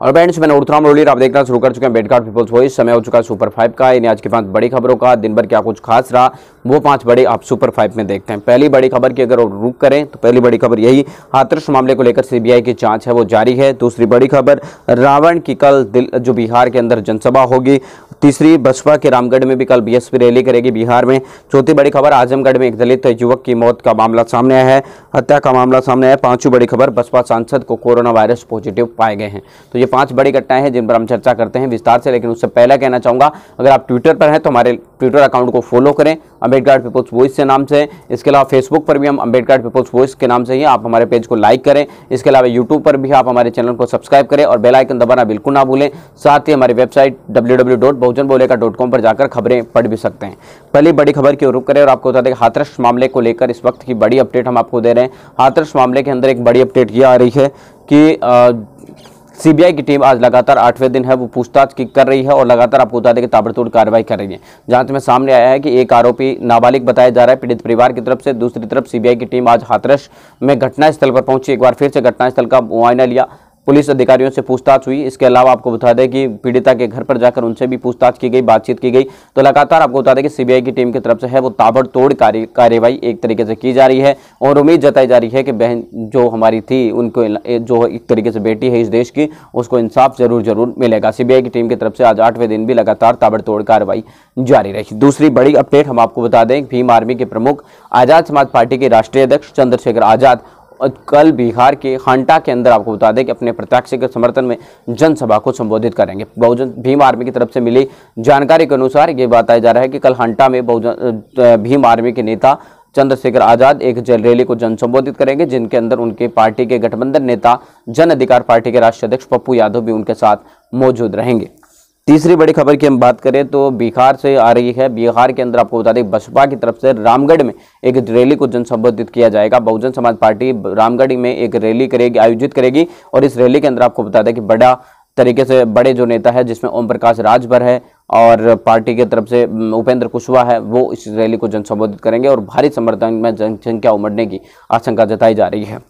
और फ्रेंड्स मैंने उड़तराम रोलियर आप देखना शुरू कर चुके हैं बेडकार्ड पीपल्स वॉइस समय हो चुका है सुपर फाइव का यानी आज के पांच बड़ी खबरों का दिन भर क्या कुछ खास रहा वो पांच बड़े आप सुपर फाइव में देखते हैं पहली बड़ी खबर की अगर रुक करें तो पहली बड़ी खबर यही हाथरस मामले को लेकर सीबीआई की जांच है वो जारी है दूसरी बड़ी खबर रावण की कल जो बिहार के अंदर जनसभा होगी तीसरी बसपा के रामगढ़ में भी कल बीएसपी रैली करेगी बिहार में चौथी बड़ी खबर आजमगढ़ में एक दलित युवक की मौत का मामला सामने आया है हत्या का मामला सामने आया पांचों बड़ी खबर बसपा सांसद को कोरोना वायरस पॉजिटिव पाए गए हैं तो ये पांच बड़ी घटनाएं हैं जिन पर हम चर्चा करते हैं विस्तार से लेकिन उससे पहले कहना चाहूँगा अगर आप ट्विटर पर हैं तो हमारे ट्विटर अकाउंट को फॉलो करें अम्बेडकर पीपल्स वॉइस के नाम से इसके अलावा फेसबुक पर भी हम अम्बेडकर पीपल्स वॉइस के नाम से ही आप हमारे पेज को लाइक करें इसके अलावा यूट्यूब पर भी आप हमारे चैनल को सब्सक्राइब करें और बेलाइकन दबाना बिल्कुल ना भूलें साथ ही हमारी वेबसाइट डब्ल्यू पर जाकर खबरें पढ़ भी सकते हैं पहली बड़ी खबर की ओर रुक करें और आपको बता दें हाथरस मामले को लेकर इस वक्त की बड़ी अपडेट हम आपको दे रहे हैं हाथरस मामले के अंदर एक बड़ी अपडेट ये आ रही है कि सीबीआई की टीम आज लगातार आठवें दिन है वो पूछताछ की कर रही है और लगातार आपको बता दें कि ताबड़तोड़ कार्रवाई कर रही है जांच में सामने आया है कि एक आरोपी नाबालिग बताया जा रहा है पीड़ित परिवार की तरफ से दूसरी तरफ सीबीआई की टीम आज हाथरस में घटनास्थल पर पहुंची एक बार फिर से घटनास्थल का मुआयना लिया पुलिस अधिकारियों से पूछताछ हुई इसके अलावा आपको बता दें कि पीड़िता के घर पर जाकर उनसे भी पूछताछ की गई बातचीत की गई तो लगातार आपको बता दें कि सीबीआई की टीम की तरफ से है वो ताबड़तोड़ कार्यवाही एक तरीके से की जा रही है और उम्मीद जताई जा रही है कि बहन जो हमारी थी उनको जो एक तरीके से बेटी है इस देश की उसको इंसाफ जरूर जरूर मिलेगा सीबीआई की टीम की तरफ से आज आठवें दिन भी लगातार ताबड़तोड़ कार्रवाई जारी रही दूसरी बड़ी अपडेट हम आपको बता दें भीम आर्मी के प्रमुख आजाद समाज पार्टी के राष्ट्रीय अध्यक्ष चंद्रशेखर आजाद कल बिहार के हांटा के अंदर आपको बता दें कि अपने प्रत्याशी के समर्थन में जनसभा को संबोधित करेंगे बहुजन भीम आर्मी की तरफ से मिली जानकारी के अनुसार ये बताया जा रहा है कि कल हांटा में बहुजन भीम आर्मी के नेता चंद्रशेखर आजाद एक जल रैली को जन संबोधित करेंगे जिनके अंदर उनके पार्टी के गठबंधन नेता जन अधिकार पार्टी के राष्ट्रीय अध्यक्ष पप्पू यादव भी उनके साथ मौजूद रहेंगे तीसरी बड़ी खबर की हम बात करें तो बिहार से आ रही है बिहार के अंदर आपको बता दें बसपा की तरफ से रामगढ़ में एक रैली को जनसंबोधित किया जाएगा बहुजन समाज पार्टी रामगढ़ में एक रैली करेगी आयोजित करेगी और इस रैली के अंदर आपको बता दें कि बड़ा तरीके से बड़े जो नेता है जिसमें ओम प्रकाश राजभर है और पार्टी की तरफ से उपेंद्र कुशवाहा है वो इस रैली को जनसंबोधित करेंगे और भारी समर्थन में जनसंख्या उमड़ने की आशंका जताई जा रही है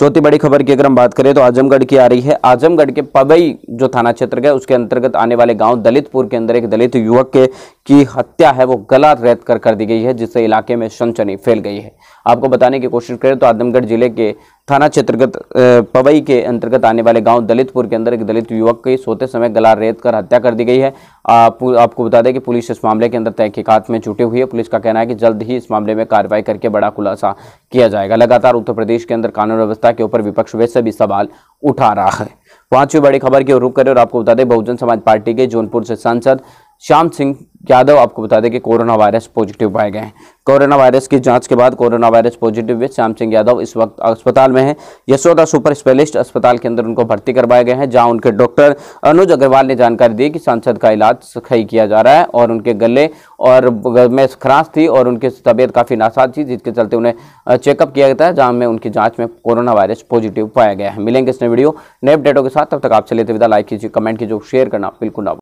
चौथी बड़ी खबर की अगर हम बात करें तो आजमगढ़ की आ रही है आजमगढ़ के पबई जो थाना क्षेत्र है उसके अंतर्गत आने वाले गांव दलितपुर के अंदर एक दलित युवक के की हत्या है वो गला रेत कर कर दी गई है जिससे इलाके में सनचनी फैल गई है आपको बताने की कोशिश करें तो आजमगढ़ जिले के थाना क्षेत्रगत पवई के अंतर्गत आने वाले गांव दलितपुर के अंदर एक दलित युवक की सोते समय गला रेत कर हत्या कर दी गई है आप, आपको बता दें कि पुलिस इस मामले के अंदर तहकीकात में जुटी हुई है पुलिस का कहना है कि जल्द ही इस मामले में कार्रवाई करके बड़ा खुलासा किया जाएगा लगातार उत्तर प्रदेश के अंदर कानून व्यवस्था के ऊपर विपक्ष वैसे भी सवाल उठा रहा है पांचवी बड़ी खबर की ओर रुक करें और आपको बता दें बहुजन समाज पार्टी के जौनपुर से सांसद श्याम सिंह यादव आपको बता दें कि कोरोना वायरस पॉजिटिव पाए गए हैं कोरोना वायरस की जांच के बाद कोरोना वायरस पॉजिटिव हुए श्याम सिंह यादव इस वक्त अस्पताल में हैं यशोदा सुपर स्पेशलिस्ट अस्पताल के अंदर उनको भर्ती करवाए गए हैं जहां उनके डॉक्टर अनुज अग्रवाल ने जानकारी दी कि सांसद का इलाज सही किया जा रहा है और उनके गले और में खराश थी और उनकी तबीयत काफ़ी नासाज थी जिसके चलते उन्हें चेकअप किया गया था जहाँ में उनकी जाँच में कोरोना वायरस पॉजिटिव पाया गया है मिलेंगे इसने वीडियो नए अपडेटों के साथ तब तक आपसे लेते विदा लाइक कीजिए कमेंट कीजिए शेयर करना बिल्कुल ना